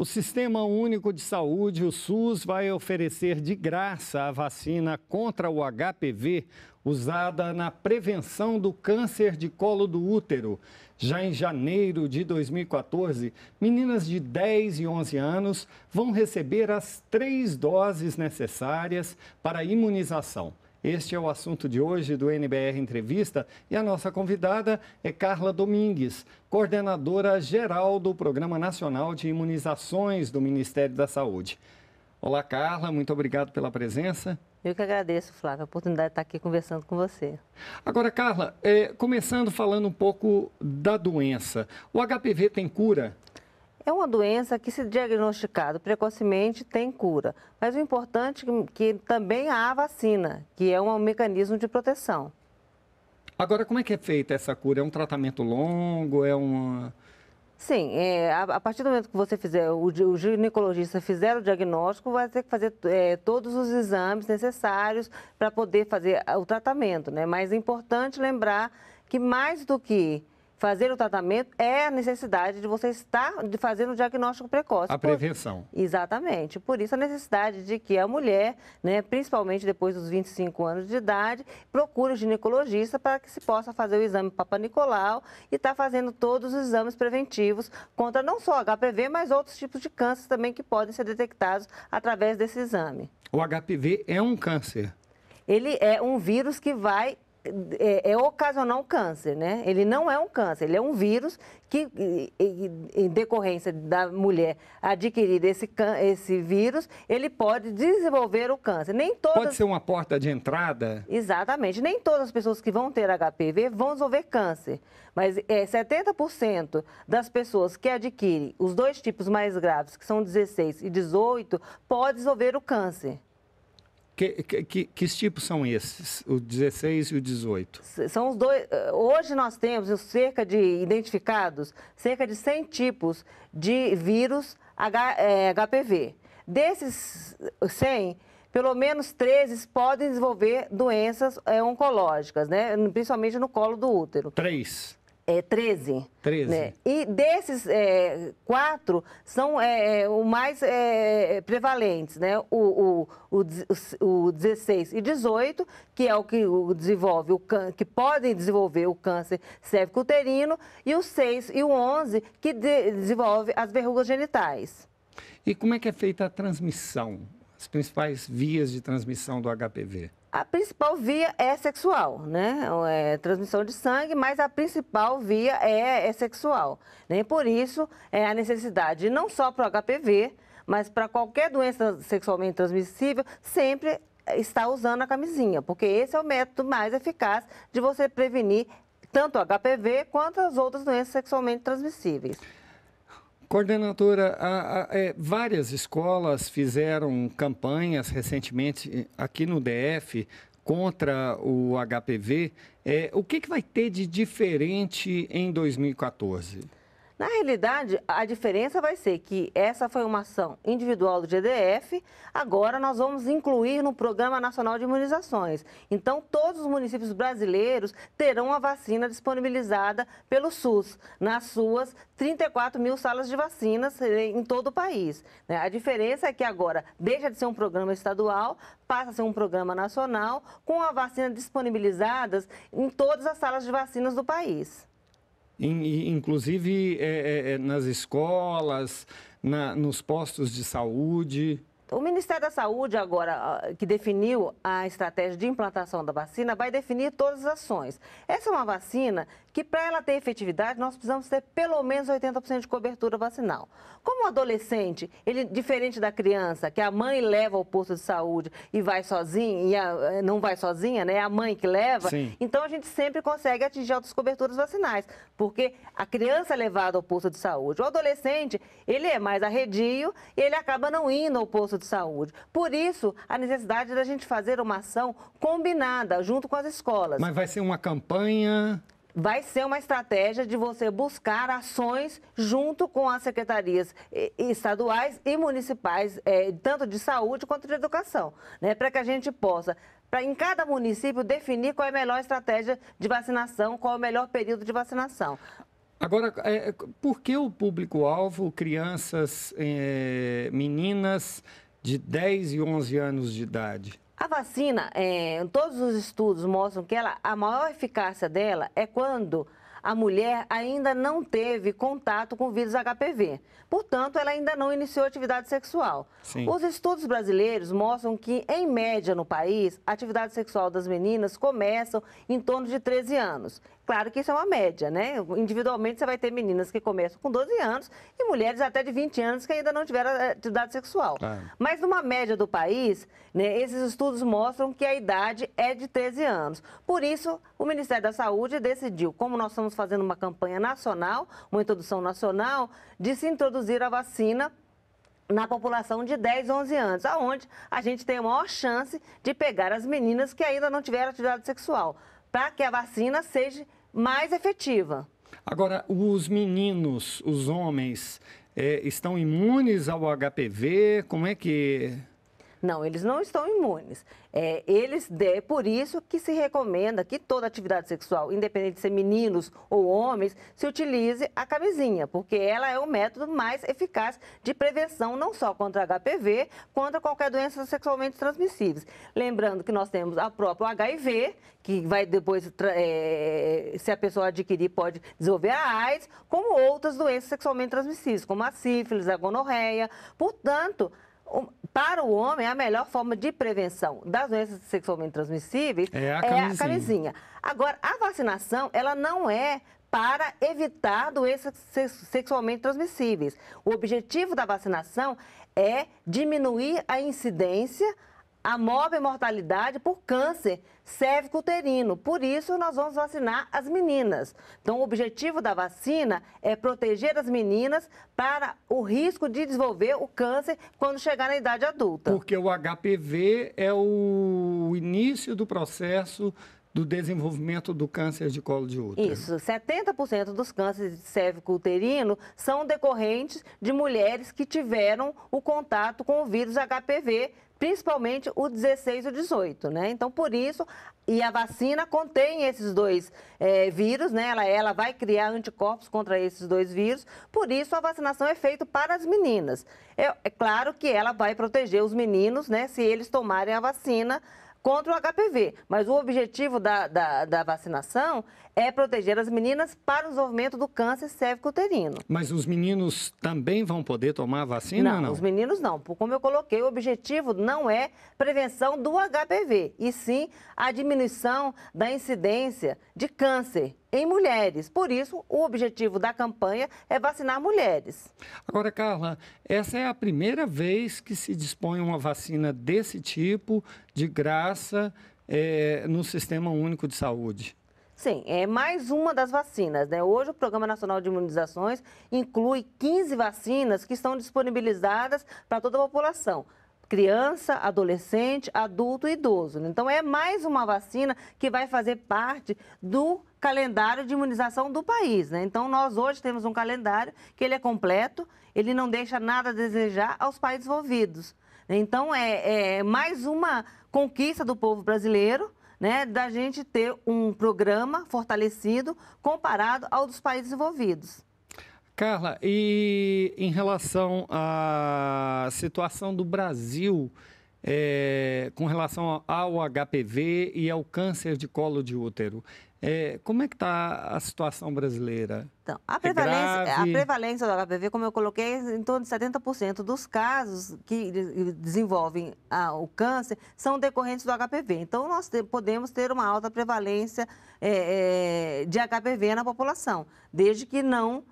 O Sistema Único de Saúde, o SUS, vai oferecer de graça a vacina contra o HPV usada na prevenção do câncer de colo do útero. Já em janeiro de 2014, meninas de 10 e 11 anos vão receber as três doses necessárias para a imunização. Este é o assunto de hoje do NBR Entrevista e a nossa convidada é Carla Domingues, coordenadora geral do Programa Nacional de Imunizações do Ministério da Saúde. Olá, Carla, muito obrigado pela presença. Eu que agradeço, Flávio, a oportunidade de estar aqui conversando com você. Agora, Carla, é, começando falando um pouco da doença. O HPV tem cura? É uma doença que, se diagnosticado precocemente, tem cura. Mas o importante é que, que também há a vacina, que é um mecanismo de proteção. Agora, como é que é feita essa cura? É um tratamento longo? É uma. Sim, é, a, a, partir do momento que você fizer, o, o, ginecologista fizer o diagnóstico, vai ter que fazer é, todos os exames necessários para poder fazer o tratamento, né? Mas é importante lembrar que mais do que fazer o tratamento é a necessidade de você estar de fazendo o diagnóstico precoce. A prevenção. Por, exatamente. Por isso a necessidade de que a mulher, né, principalmente depois dos 25 anos de idade, procure o ginecologista para que se possa fazer o exame papanicolau e estar tá fazendo todos os exames preventivos contra não só HPV, mas outros tipos de câncer também que podem ser detectados através desse exame. O HPV é um câncer ele é um vírus que vai é, é, ocasionar um câncer, né? Ele não é um câncer, ele é um vírus que, em decorrência da mulher adquirir esse, esse vírus, ele pode desenvolver o câncer. Nem todas... Pode ser uma porta de entrada? Exatamente. Nem todas as pessoas que vão ter HPV vão desenvolver câncer. Mas é, 70% das pessoas que adquirem os dois tipos mais graves, que são 16 e 18, pode desenvolver o câncer. Que, que, que, que tipos são esses, o 16 e o 18? São os dois. Eh, hoje nós temos cerca de identificados cerca de 100 tipos de vírus HPV. Eh, Desses 100, pelo menos 13 podem desenvolver doenças eh, oncológicas, né? principalmente no colo do útero. Três é, 13. 13. Né? E desses é, quatro são é, é, o mais é, prevalentes, né? O, o, o, o 16 e 18, que é o que desenvolve o câncer, que podem desenvolver o câncer cervicuterino, e o 6 e o 11, que de, desenvolve as verrugas genitais. E como é que é feita a transmissão? As principais vias de transmissão do HPV? A principal via é sexual, né? É transmissão de sangue, mas a principal via é, é sexual. Né? por isso, é a necessidade não só para o HPV, mas para qualquer doença sexualmente transmissível, sempre está usando a camisinha, porque esse é o método mais eficaz de você prevenir tanto o HPV quanto as outras doenças sexualmente transmissíveis. Coordenadora, a, a, é, várias escolas fizeram campanhas recentemente eh, aqui no DF contra o HPV. É, o que, que vai ter de diferente em 2014? Na realidade, a diferença vai ser que essa foi uma ação individual do GDF, agora nós vamos incluir no Programa Nacional de Imunizações. Então, todos os municípios brasileiros terão a vacina disponibilizada pelo SUS, nas suas 34 mil salas de vacinas eh, em todo o país. Né? A diferença é que agora deixa de ser um programa estadual, passa a ser um programa nacional, com a vacina disponibilizada em todas as salas de vacinas do país inclusive é, é, é, nas escolas, na, nos postos de saúde. O Ministério da Saúde, agora, ah, que definiu a estratégia de implantação da vacina, vai definir todas as ações. Essa é uma vacina que, para ela ter efetividade, nós precisamos ter pelo menos 80% de cobertura vacinal. Como o adolescente, ele, diferente da criança, que a mãe leva ao posto de saúde e vai sozinha, e a, eh, não vai sozinha, né? É a mãe que leva, Sim. então a gente sempre consegue atingir altas coberturas vacinais, porque a criança é levada ao posto de saúde. O adolescente, ele é mais arredio e ele acaba não indo ao posto de saúde. Por isso, a necessidade da gente fazer uma ação combinada junto com as escolas. Mas vai ser uma campanha vai ser uma estratégia de você buscar ações junto com as secretarias estaduais e municipais, é, tanto de saúde quanto de educação, né, para que a gente possa. Para em cada município definir qual é a melhor estratégia de vacinação, qual é o melhor período de vacinação. Agora, é, por que o público-alvo, crianças, é, meninas, de 10 e 11 anos de idade. A vacina, é, todos os estudos mostram que ela, a maior eficácia dela é quando a mulher ainda não teve contato com o vírus HPV. Portanto, ela ainda não iniciou atividade sexual. Sim. Os estudos brasileiros mostram que, em média, no país, a atividade sexual das meninas começam em torno de 13 anos. Claro que isso é uma média, né? Individualmente você vai ter meninas que começam com 12 anos e mulheres até de 20 anos que ainda não tiveram atividade eh, sexual. Ah. Mas numa média do país, né, esses estudos mostram que a idade é de 13 anos. Por isso, o Ministério da Saúde decidiu, como nós estamos fazendo uma campanha nacional, uma introdução nacional, de se introduzir a vacina na população de 10, 11 anos, aonde a gente tem a maior chance de pegar as meninas que ainda não tiveram atividade sexual, para que a vacina seja mais efetiva. Agora, os meninos, os homens, é, estão imunes ao HPV? Como é que não, eles não estão imunes. É, eles, de, por isso que se recomenda que toda atividade sexual, independente de ser meninos ou homens, se utilize a camisinha, porque ela é o método mais eficaz de prevenção, não só contra HPV, contra qualquer doença sexualmente transmissíveis. Lembrando que nós temos a própria HIV, que vai depois, é, se a pessoa adquirir, pode desenvolver a AIDS, como outras doenças sexualmente transmissíveis, como a sífilis, a gonorreia. Portanto, para o homem, a melhor forma de prevenção das doenças sexualmente transmissíveis é a camisinha. É a camisinha. Agora, a vacinação, ela não é para evitar doenças sexualmente transmissíveis. O objetivo da vacinação é diminuir a incidência, a móvel mortalidade por câncer cervical uterino Por isso, nós vamos vacinar as meninas. Então, o objetivo da vacina é proteger as meninas para o risco de desenvolver o câncer quando chegar na idade adulta. Porque o HPV é o início do processo do desenvolvimento do câncer de colo de útero. Isso, 70% dos cânceres cérvico-uterino são decorrentes de mulheres que tiveram o contato com o vírus HPV principalmente o 16 e o 18, né? Então, por isso, e a vacina contém esses dois é, vírus, né? Ela, ela vai criar anticorpos contra esses dois vírus, por isso a vacinação é feita para as meninas. É, é claro que ela vai proteger os meninos, né? Se eles tomarem a vacina contra o HPV. Mas o objetivo da, da, da, vacinação é proteger as meninas para o desenvolvimento do câncer uterino. Mas os meninos também vão poder tomar a vacina? Não, não, os meninos não. Como eu coloquei, o objetivo não é prevenção do HPV, e sim a diminuição da incidência de câncer em mulheres. Por isso, o objetivo da campanha é vacinar mulheres. Agora, Carla, essa é a primeira vez que se dispõe uma vacina desse tipo, de graça, é, no Sistema Único de Saúde. Sim, é mais uma das vacinas. Né? Hoje, o Programa Nacional de Imunizações inclui 15 vacinas que estão disponibilizadas para toda a população criança, adolescente, adulto e idoso. Então, é mais uma vacina que vai fazer parte do calendário de imunização do país. Né? Então, nós hoje temos um calendário que ele é completo, ele não deixa nada a desejar aos países envolvidos. Então, é, é mais uma conquista do povo brasileiro né, da gente ter um programa fortalecido comparado ao dos países envolvidos. Carla, e em relação à situação do Brasil é, com relação ao HPV e ao câncer de colo de útero. É, como é que está a situação brasileira? Então, a, é prevalência, a prevalência do HPV, como eu coloquei, é em torno de 70% dos casos que desenvolvem o câncer são decorrentes do HPV. Então, nós te, podemos ter uma alta prevalência é, é de HPV na população, desde que não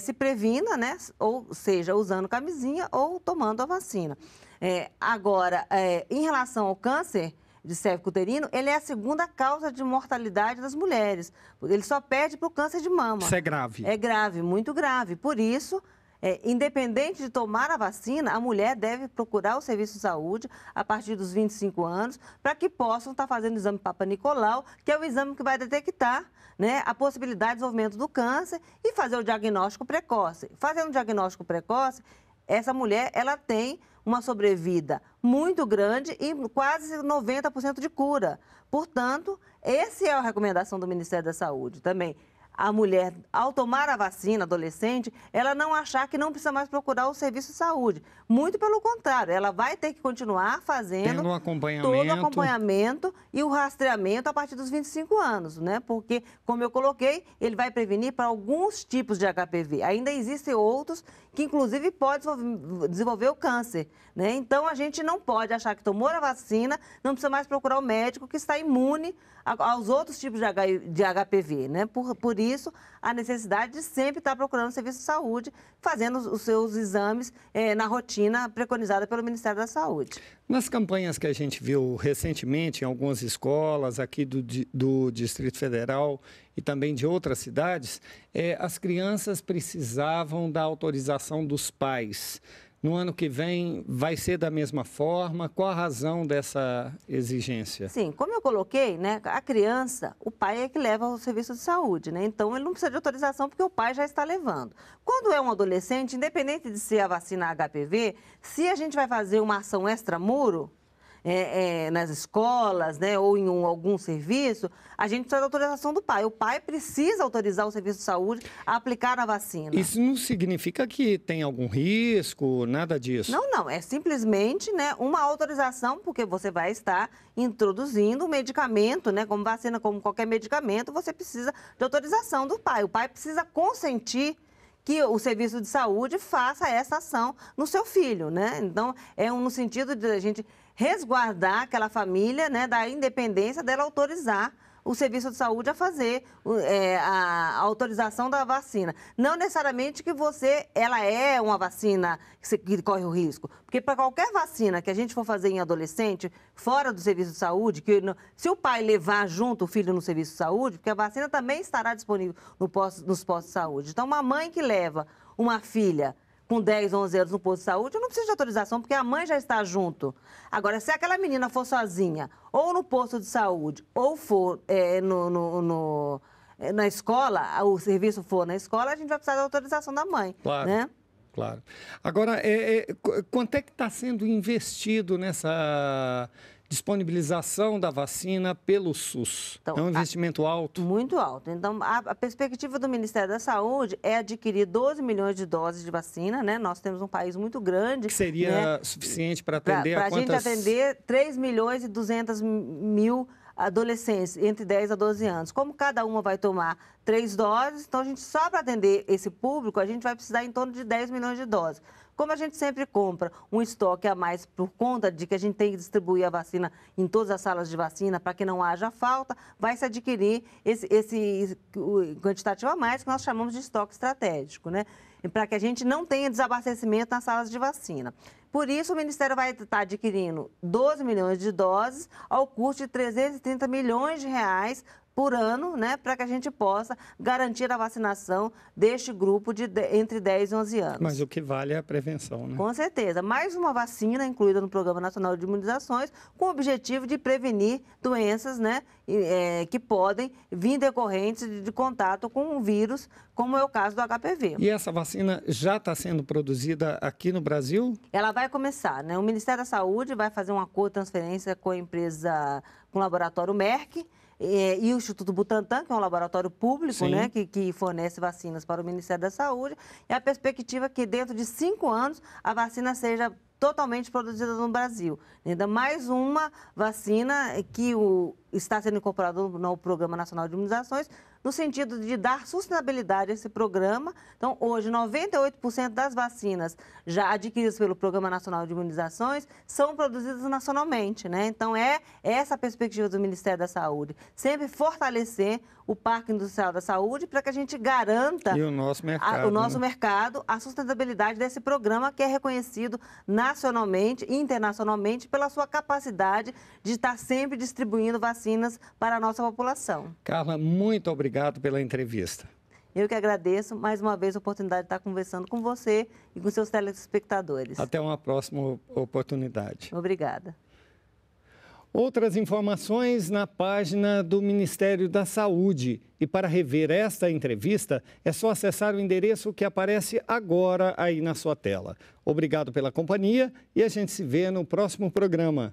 se previna, né? ou seja, usando camisinha ou tomando a vacina. É, agora, é, em relação ao câncer de uterino ele é a segunda causa de mortalidade das mulheres. Ele só perde para o câncer de mama. Isso é grave. É grave, muito grave. Por isso, é, independente de tomar a vacina, a mulher deve procurar o serviço de saúde a partir dos 25 anos para que possam estar tá fazendo o exame Papa Nicolau, que é o exame que vai detectar né, a possibilidade de desenvolvimento do câncer e fazer o diagnóstico precoce. Fazendo o diagnóstico precoce, essa mulher ela tem uma sobrevida muito grande e quase 90% de cura. Portanto, essa é a recomendação do Ministério da Saúde também a mulher, ao tomar a vacina adolescente, ela não achar que não precisa mais procurar o serviço de saúde. Muito pelo contrário, ela vai ter que continuar fazendo um todo o acompanhamento e o rastreamento a partir dos 25 anos, né? Porque, como eu coloquei, ele vai prevenir para alguns tipos de HPV. Ainda existem outros que, inclusive, podem desenvolver o câncer, né? Então, a gente não pode achar que tomou a vacina, não precisa mais procurar o médico que está imune aos outros tipos de HPV, né? Por, por isso, isso, a necessidade de sempre estar procurando o serviço de saúde, fazendo os seus exames é, na rotina preconizada pelo Ministério da Saúde. Nas campanhas que a gente viu recentemente em algumas escolas aqui do, do Distrito Federal e também de outras cidades, é, as crianças precisavam da autorização dos pais. No ano que vem vai ser da mesma forma? Qual a razão dessa exigência? Sim, como eu coloquei, né, a criança, o pai é que leva ao serviço de saúde, né? Então ele não precisa de autorização porque o pai já está levando. Quando é um adolescente, independente de ser a vacina HPV, se a gente vai fazer uma ação extramuro, é, é, nas escolas, né, ou em um, algum serviço, a gente precisa da autorização do pai. O pai precisa autorizar o serviço de saúde a aplicar a vacina. Isso não significa que tem algum risco, nada disso? Não, não. É simplesmente né, uma autorização, porque você vai estar introduzindo um medicamento, né, como vacina, como qualquer medicamento, você precisa de autorização do pai. O pai precisa consentir que o serviço de saúde faça essa ação no seu filho, né? Então, é um, no sentido de a gente resguardar aquela família né, da independência dela autorizar o serviço de saúde a fazer é, a autorização da vacina. Não necessariamente que você, ela é uma vacina que, corre o risco, porque para qualquer vacina que a gente for fazer em adolescente, fora do serviço de saúde, que se o pai levar junto o filho no serviço de saúde, porque a vacina também estará disponível no posto, nos postos de saúde. Então, uma mãe que leva uma filha com 10, 11 anos no posto de saúde, eu não preciso de autorização, porque a mãe já está junto. Agora, se aquela menina for sozinha, ou no posto de saúde, ou for é, no, no, no, é, na escola, o serviço for na escola, a gente vai precisar da autorização da mãe. Claro. Né? Claro. Agora, é, é, quanto é que está sendo investido nessa disponibilização da vacina pelo SUS. Então, é um tá investimento a... alto? Muito alto. Então, a, a, perspectiva do Ministério da Saúde é adquirir 12 milhões de doses de vacina, né? Nós temos um país muito grande. Que seria né? suficiente para atender pra, pra a quantas... Para a gente atender 3 milhões e 200 mil adolescentes entre 10 a 12 anos. Como cada uma vai tomar três doses, então a gente só para atender esse público, a gente vai precisar em torno de 10 milhões de doses como a gente sempre compra um estoque a mais por conta de que a gente tem que distribuir a vacina em todas as salas de vacina para que não haja falta, vai se adquirir esse, esse quantitativo a mais que nós chamamos de estoque estratégico, né? Para que a gente não tenha desabastecimento nas salas de vacina. Por isso, o Ministério vai estar tá adquirindo 12 milhões de doses ao custo de 330 milhões de reais por ano, né, para que a gente possa garantir a vacinação deste grupo de, de, entre 10 e 11 anos. Mas o que vale é a prevenção, né? Com certeza. Mais uma vacina incluída no Programa Nacional de Imunizações, com o objetivo de prevenir doenças, né, é, que podem vir decorrentes de, de contato com um vírus, como é o caso do HPV. E essa vacina já está sendo produzida aqui no Brasil? Ela vai começar, né? O Ministério da Saúde vai fazer um acordo de transferência com a empresa, com o laboratório Merck é, e o Instituto Butantan, que é um laboratório público, né, que, que fornece vacinas para o Ministério da Saúde, e a perspectiva é que dentro de cinco anos a vacina seja totalmente produzida no Brasil. Ainda mais uma vacina que o está sendo incorporado no Programa Nacional de Imunizações, no sentido de dar sustentabilidade a esse programa. Então, hoje, 98% das vacinas já adquiridas pelo Programa Nacional de Imunizações são produzidas nacionalmente, né? Então, é essa a perspectiva do Ministério da Saúde. Sempre fortalecer o Parque Industrial da Saúde para que a gente garanta e o nosso, mercado, a, o nosso né? mercado, a sustentabilidade desse programa que é reconhecido nacionalmente e internacionalmente pela sua capacidade de estar sempre distribuindo vacinas vacinas para a nossa população. Carla, muito obrigado pela entrevista. Eu que agradeço mais uma vez a oportunidade de estar conversando com você e com seus telespectadores. Até uma próxima oportunidade. Obrigada. Outras informações na página do Ministério da Saúde. E para rever esta entrevista, é só acessar o endereço que aparece agora aí na sua tela. Obrigado pela companhia e a gente se vê no próximo programa.